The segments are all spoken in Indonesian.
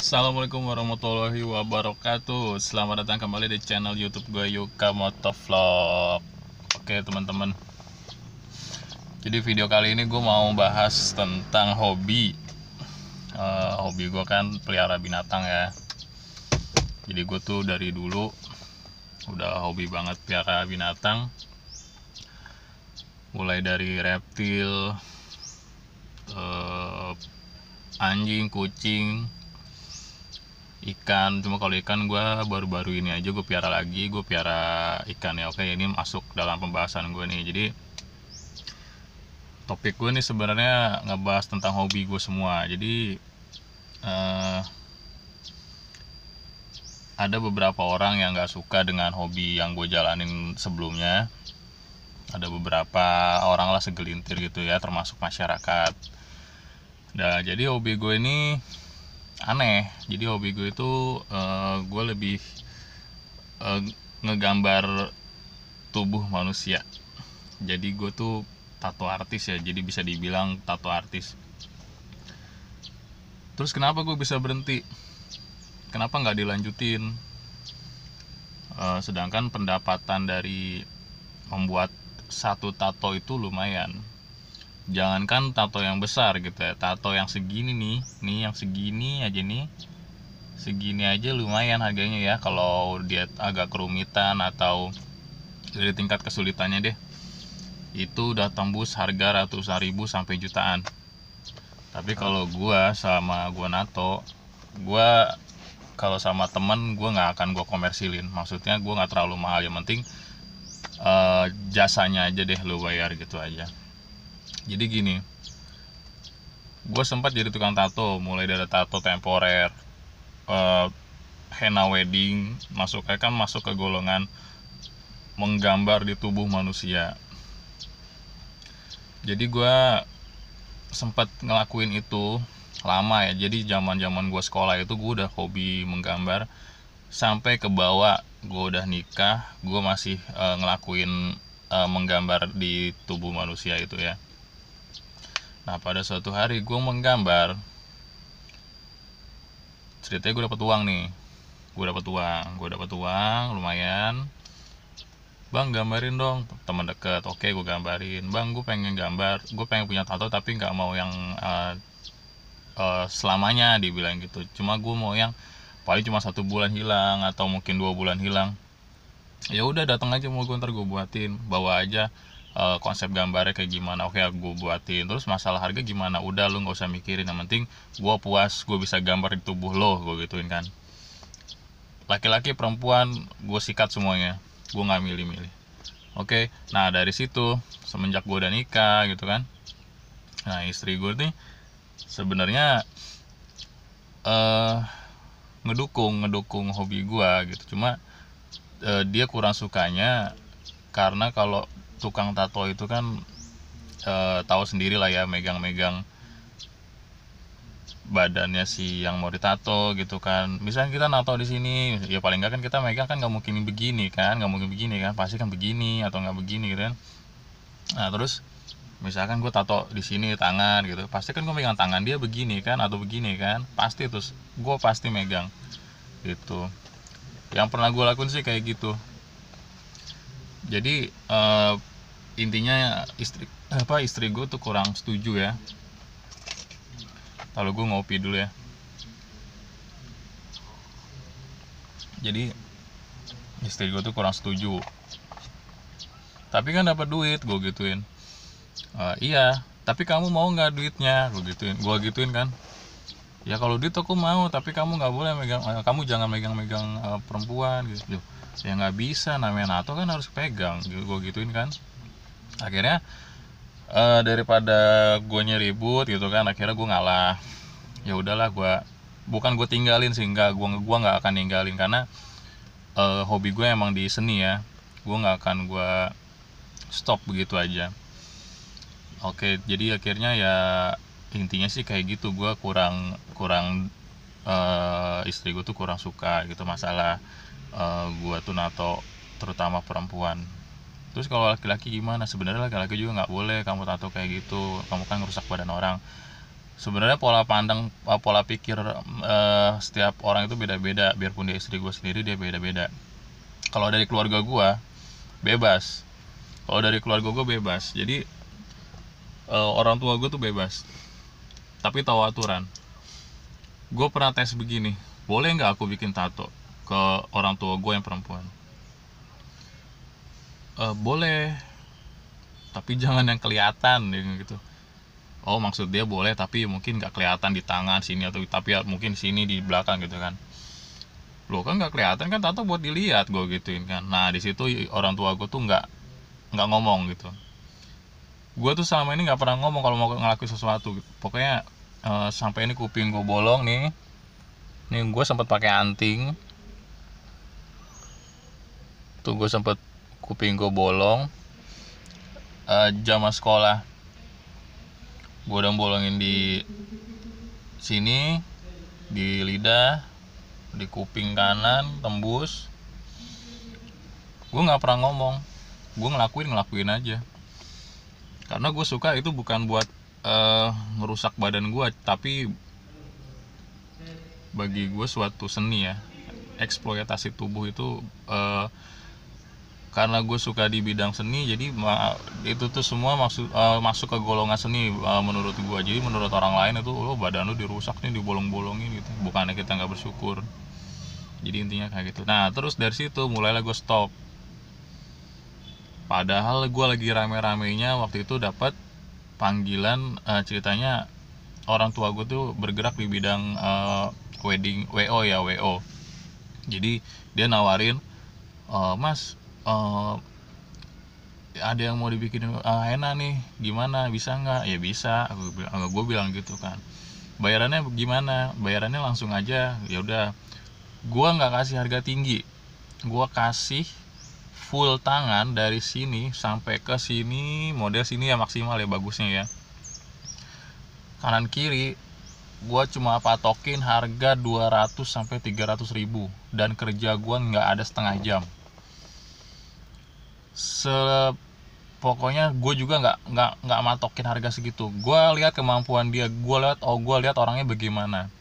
Assalamualaikum warahmatullahi wabarakatuh Selamat datang kembali di channel youtube gue Yuka Motovlog Oke teman-teman Jadi video kali ini gue mau bahas tentang hobi uh, Hobi gue kan pelihara binatang ya Jadi gue tuh dari dulu Udah hobi banget pelihara binatang Mulai dari reptil uh, Anjing, kucing, ikan cuma kalau ikan gue baru-baru ini aja gue piara lagi gue piara ikan ya oke ini masuk dalam pembahasan gue nih jadi topik gue nih sebenarnya ngebahas tentang hobi gue semua jadi uh, ada beberapa orang yang nggak suka dengan hobi yang gue jalanin sebelumnya ada beberapa orang lah segelintir gitu ya termasuk masyarakat nah jadi hobi gue ini aneh jadi hobi gue itu uh, gue lebih uh, ngegambar tubuh manusia jadi gue tuh tato artis ya jadi bisa dibilang tato artis terus kenapa gue bisa berhenti kenapa nggak dilanjutin uh, sedangkan pendapatan dari membuat satu tato itu lumayan jangankan tato yang besar gitu ya tato yang segini nih nih yang segini aja nih segini aja lumayan harganya ya kalau dia agak kerumitan atau dari tingkat kesulitannya deh itu udah tembus harga ratusan ribu sampai jutaan tapi kalau gua sama gua nato gua kalau sama temen gua nggak akan gua komersilin maksudnya gua nggak terlalu mahal yang penting uh, jasanya aja deh lu bayar gitu aja jadi gini gue sempat jadi tukang tato mulai dari tato temporer uh, henna wedding masuk kan masuk ke golongan menggambar di tubuh manusia jadi gue sempat ngelakuin itu lama ya jadi zaman zaman gue sekolah itu gue udah hobi menggambar sampai ke bawah gue udah nikah gue masih uh, ngelakuin uh, menggambar di tubuh manusia itu ya Nah pada suatu hari gue menggambar Ceritanya gue dapet uang nih Gue dapet uang Gue dapet uang lumayan Bang gambarin dong teman deket Oke gue gambarin Bang gue pengen gambar Gue pengen punya tato tapi gak mau yang uh, uh, Selamanya dibilang gitu Cuma gue mau yang Paling cuma satu bulan hilang Atau mungkin dua bulan hilang ya udah datang aja mau gue ntar gue buatin bawa aja uh, konsep gambarnya kayak gimana oke okay, gue buatin terus masalah harga gimana udah lu nggak usah mikirin yang penting gue puas gue bisa gambar di tubuh lo gue gituin kan laki-laki perempuan gue sikat semuanya gue nggak milih-milih oke okay, nah dari situ semenjak gue udah nikah gitu kan nah istri gue nih sebenarnya uh, ngedukung ngedukung hobi gue gitu cuma uh, dia kurang sukanya karena kalau tukang tato itu kan e, tahu sendiri lah ya megang-megang badannya si yang mau ditato gitu kan misalnya kita nato di sini ya paling nggak kan kita megang kan nggak mungkin begini kan nggak mungkin begini kan pasti kan begini atau nggak begini gitu kan nah terus misalkan gue tato di sini tangan gitu pasti kan gue megang tangan dia begini kan atau begini kan pasti terus gue pasti megang gitu yang pernah gue lakuin sih kayak gitu jadi eh, intinya istri apa istri gue tuh kurang setuju ya kalau gue ngopi dulu ya jadi istri gue tuh kurang setuju tapi kan dapat duit gue gituin e, iya tapi kamu mau nggak duitnya gue gituin gue gituin kan ya kalau duit aku mau tapi kamu nggak boleh megang eh, kamu jangan megang-megang eh, perempuan gitu ya nggak bisa namanya nato kan harus pegang gue gituin kan akhirnya uh, daripada gue nyeribut gitu kan akhirnya gue ngalah ya udahlah gue bukan gue tinggalin sih nggak gue gua nggak akan ninggalin karena uh, hobi gue emang di seni ya gue nggak akan gue stop begitu aja oke jadi akhirnya ya intinya sih kayak gitu gue kurang kurang uh, istri gue tuh kurang suka gitu masalah uh, gue tuh nato terutama perempuan terus kalau laki-laki gimana sebenarnya laki-laki juga nggak boleh kamu tato kayak gitu kamu kan ngerusak badan orang sebenarnya pola pandang eh, pola pikir uh, setiap orang itu beda-beda biarpun dia istri gue sendiri dia beda-beda kalau dari keluarga gue bebas kalau dari keluarga gue bebas jadi uh, orang tua gue tuh bebas tapi tahu aturan gue pernah tes begini boleh nggak aku bikin tato ke orang tua gue yang perempuan e, boleh tapi jangan yang kelihatan gitu oh maksud dia boleh tapi mungkin nggak kelihatan di tangan sini atau tapi ya mungkin sini di belakang gitu kan lo kan nggak kelihatan kan tato buat dilihat gue gituin kan nah di situ orang tua gue tuh nggak nggak ngomong gitu gue tuh selama ini nggak pernah ngomong kalau mau ngelakuin sesuatu gitu. pokoknya e, sampai ini kuping gue bolong nih nih gue sempat pakai anting tuh gue sempet kuping gue bolong uh, jam sekolah gue udah bolongin di sini di lidah di kuping kanan tembus gue nggak pernah ngomong gue ngelakuin ngelakuin aja karena gue suka itu bukan buat uh, ngerusak badan gue tapi bagi gue suatu seni ya eksploitasi tubuh itu uh, karena gue suka di bidang seni jadi itu tuh semua masuk uh, eh, masuk ke golongan seni uh, menurut gue jadi menurut orang lain itu lo oh, badan lo dirusak nih dibolong-bolongin gitu bukannya kita nggak bersyukur jadi intinya kayak gitu nah terus dari situ mulailah gue stop padahal gue lagi rame-ramenya waktu itu dapat panggilan uh, ceritanya orang tua gue tuh bergerak di bidang uh, wedding wo ya wo jadi dia nawarin uh, mas uh, ada yang mau dibikin uh, ah, enak nih gimana bisa nggak ya bisa aku bilang gue bilang gitu kan bayarannya gimana bayarannya langsung aja ya udah gue nggak kasih harga tinggi gue kasih full tangan dari sini sampai ke sini model sini ya maksimal ya bagusnya ya kanan kiri gua cuma patokin harga 200 sampai 300 ribu dan kerja gua nggak ada setengah jam se pokoknya gue juga nggak nggak nggak matokin harga segitu gue lihat kemampuan dia gue lihat oh gue lihat orangnya bagaimana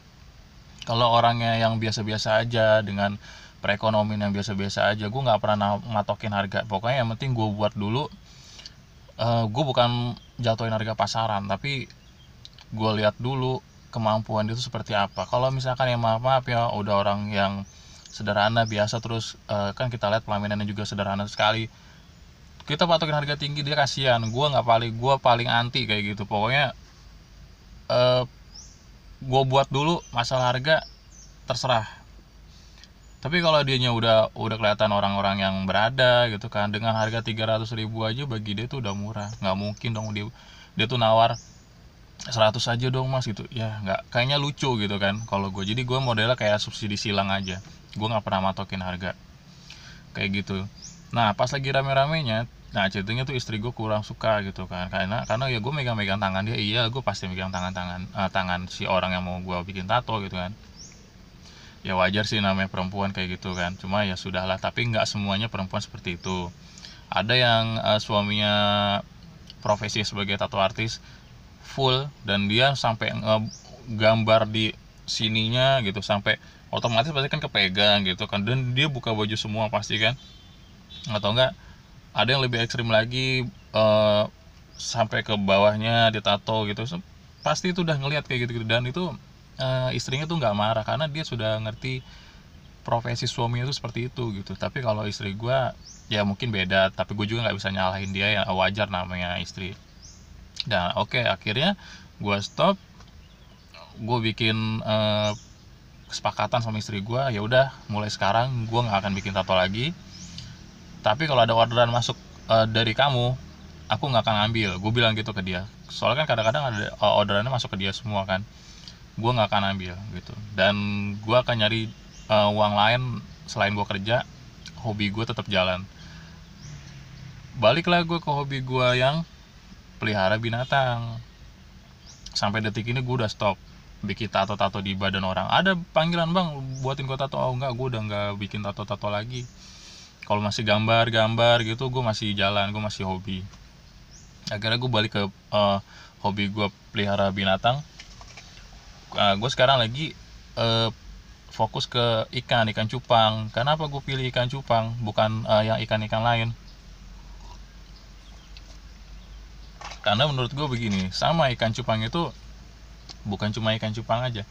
kalau orangnya yang biasa-biasa aja dengan perekonomian yang biasa-biasa aja gue nggak pernah matokin harga pokoknya yang penting gue buat dulu uh, eh, gue bukan jatuhin harga pasaran tapi gue lihat dulu kemampuan dia itu seperti apa kalau misalkan yang maaf maaf ya udah orang yang sederhana biasa terus uh, kan kita lihat pelaminannya juga sederhana sekali kita patokin harga tinggi dia kasihan gue nggak paling gue paling anti kayak gitu pokoknya eh, gue buat dulu masalah harga terserah tapi kalau dianya udah udah kelihatan orang-orang yang berada gitu kan dengan harga 300 ribu aja bagi dia tuh udah murah nggak mungkin dong dia dia tuh nawar 100 aja dong mas gitu ya nggak kayaknya lucu gitu kan kalau gue jadi gue modelnya kayak subsidi silang aja gue nggak pernah matokin harga kayak gitu nah pas lagi rame-ramenya nah ceritanya tuh istri gue kurang suka gitu kan karena karena ya gue megang-megang tangan dia iya gue pasti megang tangan-tangan uh, eh, tangan si orang yang mau gue bikin tato gitu kan ya wajar sih namanya perempuan kayak gitu kan cuma ya sudahlah tapi nggak semuanya perempuan seperti itu ada yang uh, suaminya profesi sebagai tato artis full dan dia sampai eh, gambar di sininya gitu sampai otomatis pasti kan kepegang gitu kan dan dia buka baju semua pasti kan atau enggak ada yang lebih ekstrim lagi uh, sampai ke bawahnya ditato gitu so, pasti itu udah ngelihat kayak gitu, gitu dan itu uh, istrinya tuh nggak marah karena dia sudah ngerti profesi suaminya itu seperti itu gitu tapi kalau istri gue ya mungkin beda tapi gue juga nggak bisa nyalahin dia yang wajar namanya istri dan nah, oke okay, akhirnya gue stop gue bikin uh, kesepakatan sama istri gue ya udah mulai sekarang gue nggak akan bikin tato lagi tapi kalau ada orderan masuk uh, dari kamu aku nggak akan ambil gue bilang gitu ke dia soalnya kan kadang-kadang ada eh, orderannya masuk ke dia semua kan gue nggak akan ambil gitu dan gue akan nyari uh, uang lain selain gue kerja hobi gue tetap jalan baliklah gue ke hobi gue yang pelihara binatang sampai detik ini gue udah stop bikin tato-tato di badan orang ada panggilan bang buatin gue tato oh enggak gue udah nggak bikin tato-tato lagi kalau masih gambar-gambar gitu gue masih jalan gue masih hobi akhirnya gue balik ke uh, hobi gue pelihara binatang uh, ah, gue sekarang lagi uh, fokus ke ikan ikan cupang Kenapa gue pilih ikan cupang bukan uh, yang ikan-ikan lain karena menurut gue begini sama ikan cupang itu bukan cuma ikan cupang aja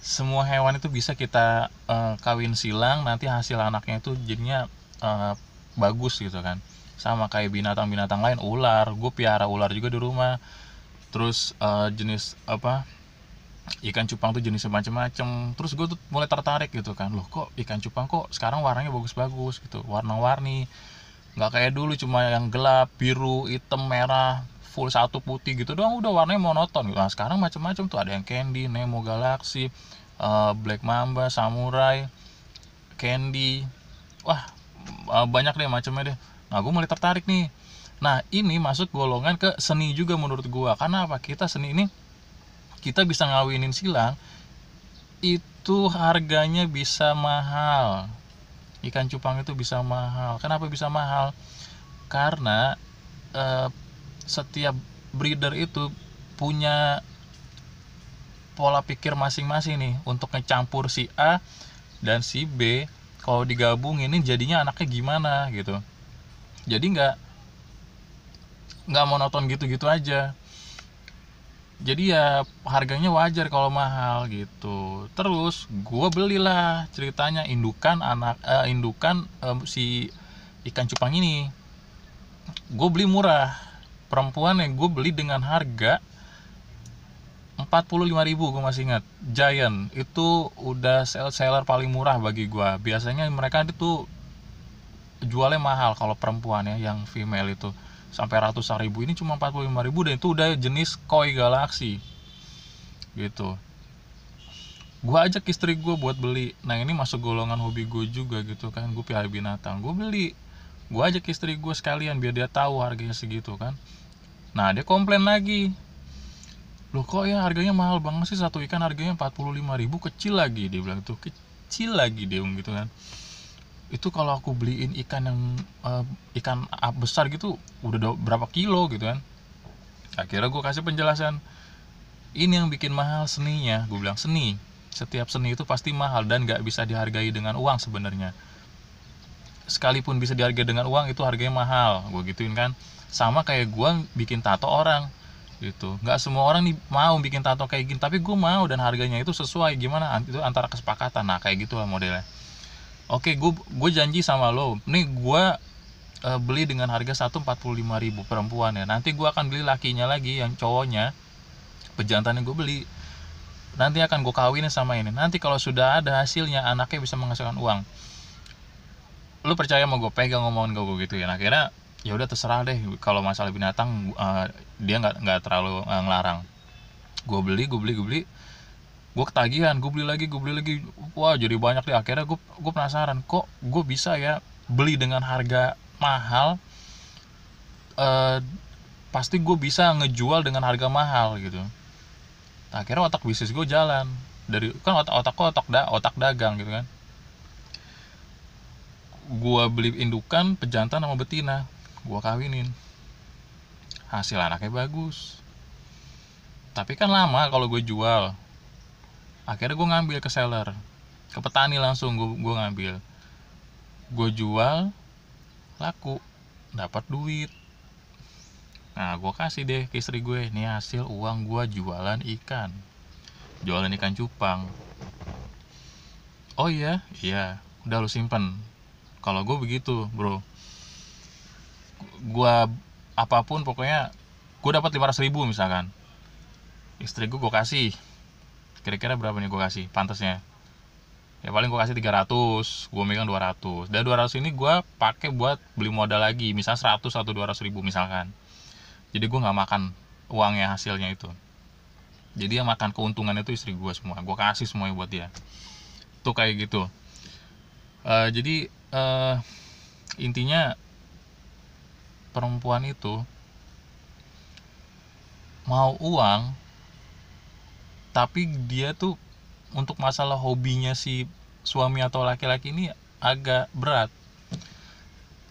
semua hewan itu bisa kita uh, kawin silang nanti hasil anaknya itu jadinya uh, bagus gitu kan sama kayak binatang-binatang lain ular gue piara ular juga di rumah terus uh, jenis apa ikan cupang tuh jenis macam-macam terus gue tuh mulai tertarik gitu kan loh kok ikan cupang kok sekarang warnanya bagus-bagus gitu warna-warni nggak kayak dulu cuma yang gelap biru hitam merah full satu putih gitu doang udah warnanya monoton gitu. Nah, sekarang macam-macam tuh ada yang Candy, Nemo galaksi uh, eh, Black Mamba, Samurai, Candy. Wah, uh, banyak deh macamnya deh nah gue mulai tertarik nih nah ini masuk golongan ke seni juga menurut gue karena apa kita seni ini kita bisa ngawinin silang itu harganya bisa mahal ikan cupang itu bisa mahal kenapa bisa mahal karena uh, setiap breeder itu punya pola pikir masing-masing nih untuk ngecampur si A dan si B kalau digabung ini jadinya anaknya gimana gitu jadi nggak nggak monoton gitu-gitu aja jadi ya harganya wajar kalau mahal gitu terus gue belilah ceritanya indukan anak uh, indukan uh, si ikan cupang ini gue beli murah perempuan yang gue beli dengan harga ribu gue masih ingat Giant itu udah seller paling murah bagi gue biasanya mereka itu jualnya mahal kalau perempuan ya yang female itu sampai ratusan ribu ini cuma ribu dan itu udah jenis koi galaksi gitu gue ajak istri gue buat beli nah ini masuk golongan hobi gue juga gitu kan gue pelihara binatang gue beli gue ajak istri gue sekalian biar dia tahu harganya segitu kan nah dia komplain lagi loh kok ya harganya mahal banget sih satu ikan harganya 45 ribu kecil lagi dia bilang tuh kecil lagi dia gitu kan itu kalau aku beliin ikan yang uh, ikan besar gitu udah berapa kilo gitu kan akhirnya gue kasih penjelasan ini yang bikin mahal seninya gue bilang seni setiap seni itu pasti mahal dan gak bisa dihargai dengan uang sebenarnya sekalipun bisa dihargai dengan uang itu harganya mahal gue gituin kan sama kayak gue bikin tato orang gitu nggak semua orang nih mau bikin tato kayak gini tapi gue mau dan harganya itu sesuai gimana itu antara kesepakatan nah kayak gitu lah modelnya oke gue gue janji sama lo nih gue e, beli dengan harga 145 ribu perempuan ya nanti gue akan beli lakinya lagi yang cowoknya pejantannya gue beli nanti akan gue kawinin sama ini nanti kalau sudah ada hasilnya anaknya bisa menghasilkan uang lu percaya mau gue pegang ngomongin gue gitu ya nah, akhirnya ya udah terserah deh kalau masalah binatang uh, dia nggak nggak terlalu uh, ngelarang gue beli gue beli gue beli gue ketagihan gue beli lagi gue beli lagi wah jadi banyak deh akhirnya gue gue penasaran kok gue bisa ya beli dengan harga mahal uh, pasti gue bisa ngejual dengan harga mahal gitu akhirnya otak bisnis gue jalan dari kan otak otak otak da otak dagang gitu kan gue beli indukan pejantan sama betina gue kawinin hasil anaknya bagus tapi kan lama kalau gue jual akhirnya gue ngambil ke seller ke petani langsung gue, gue ngambil gue jual laku dapat duit nah gue kasih deh ke istri gue ini hasil uang gue jualan ikan jualan ikan cupang oh iya iya udah lu simpen kalau gue begitu bro gua apapun pokoknya gua dapat 500 ribu misalkan istri gua gua kasih kira-kira berapa nih gua kasih pantasnya ya paling gua kasih 300 gua megang 200 dan 200 ini gua pakai buat beli modal lagi misal 100 atau 200 ribu misalkan jadi gua nggak makan uangnya hasilnya itu jadi yang makan keuntungan itu istri gua semua gua kasih semuanya buat dia tuh kayak gitu uh, jadi uh, intinya perempuan itu mau uang tapi dia tuh untuk masalah hobinya si suami atau laki-laki ini agak berat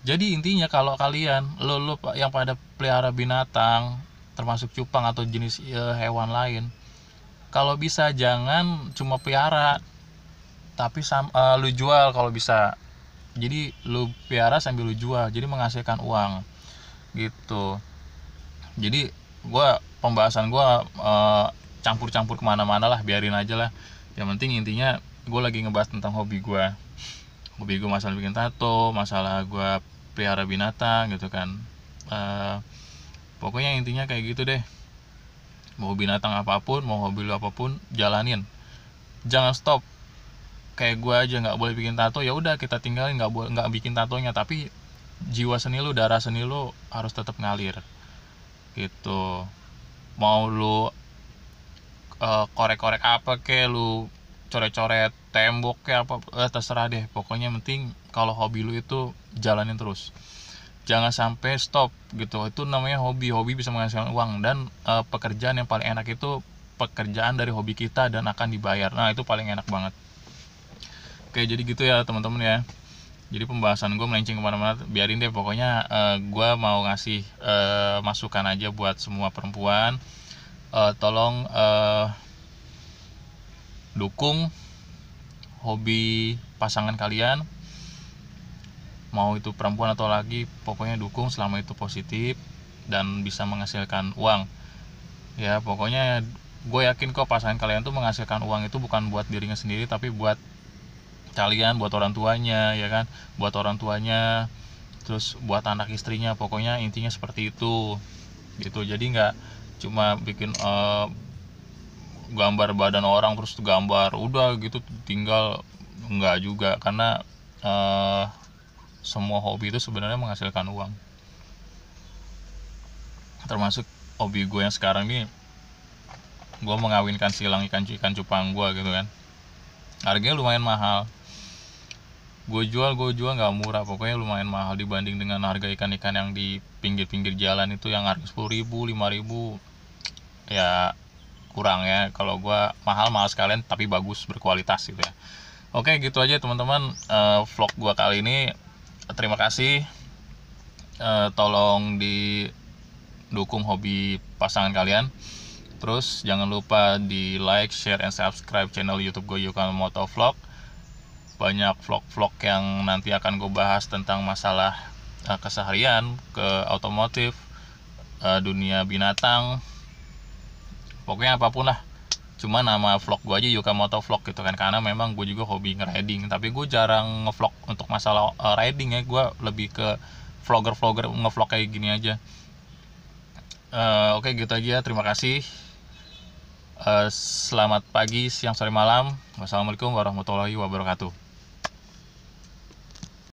jadi intinya kalau kalian lo lo yang pada pelihara binatang termasuk cupang atau jenis e, hewan lain kalau bisa jangan cuma pelihara tapi sam, e, eh, lu jual kalau bisa jadi lu pelihara sambil lu jual jadi menghasilkan uang gitu jadi gue pembahasan gue uh, campur-campur kemana-mana lah biarin aja lah yang penting intinya gue lagi ngebahas tentang hobi gue hobi gue masalah bikin tato masalah gue pelihara binatang gitu kan uh, pokoknya intinya kayak gitu deh mau binatang apapun mau hobi lu apapun jalanin jangan stop kayak gue aja nggak boleh bikin tato ya udah kita tinggalin nggak boleh nggak bikin tatonya tapi jiwa seni lu darah seni lu harus tetap ngalir gitu mau lu korek eh, korek-korek apa ke lu coret-coret tembok ke apa eh, terserah deh pokoknya penting kalau hobi lu itu jalanin terus jangan sampai stop gitu itu namanya hobi hobi bisa menghasilkan uang dan uh, pekerjaan yang paling enak itu pekerjaan dari hobi kita dan akan dibayar nah itu paling enak banget oke jadi gitu ya teman-teman ya jadi pembahasan gue melenceng kemana-mana biarin deh pokoknya uh, eh, gue mau ngasih uh, masukan aja buat semua perempuan uh, tolong uh, dukung hobi pasangan kalian mau itu perempuan atau lagi pokoknya dukung selama itu positif dan bisa menghasilkan uang ya pokoknya gue yakin kok pasangan kalian tuh menghasilkan uang itu bukan buat dirinya sendiri tapi buat kalian buat orang tuanya ya kan buat orang tuanya terus buat anak istrinya pokoknya intinya seperti itu gitu jadi nggak cuma bikin uh, gambar badan orang terus gambar udah gitu tinggal nggak juga karena uh, semua hobi itu sebenarnya menghasilkan uang termasuk hobi gue yang sekarang ini gue mengawinkan silang ikan ikan cupang gue gitu kan harganya lumayan mahal gue jual gue jual nggak murah pokoknya lumayan mahal dibanding dengan harga ikan-ikan yang di pinggir-pinggir jalan itu yang harga sepuluh ribu lima ribu ya kurang ya kalau gue mahal mahal sekalian tapi bagus berkualitas gitu ya oke gitu aja teman-teman uh, vlog gue kali ini terima kasih uh, tolong di dukung hobi pasangan kalian Terus jangan lupa di like, share, and subscribe channel YouTube gue Yukan Motovlog. Vlog banyak vlog-vlog yang nanti akan gue bahas tentang masalah uh, keseharian ke otomotif uh, dunia binatang pokoknya apapun lah cuma nama vlog gue aja Yuka Moto Vlog gitu kan karena memang gue juga hobi ngeriding tapi gue jarang ngevlog untuk masalah eh, riding ya gue lebih ke vlogger-vlogger ngevlog kayak gini aja uh, oke okay, gitu aja terima kasih uh, selamat pagi siang sore malam wassalamualaikum warahmatullahi wabarakatuh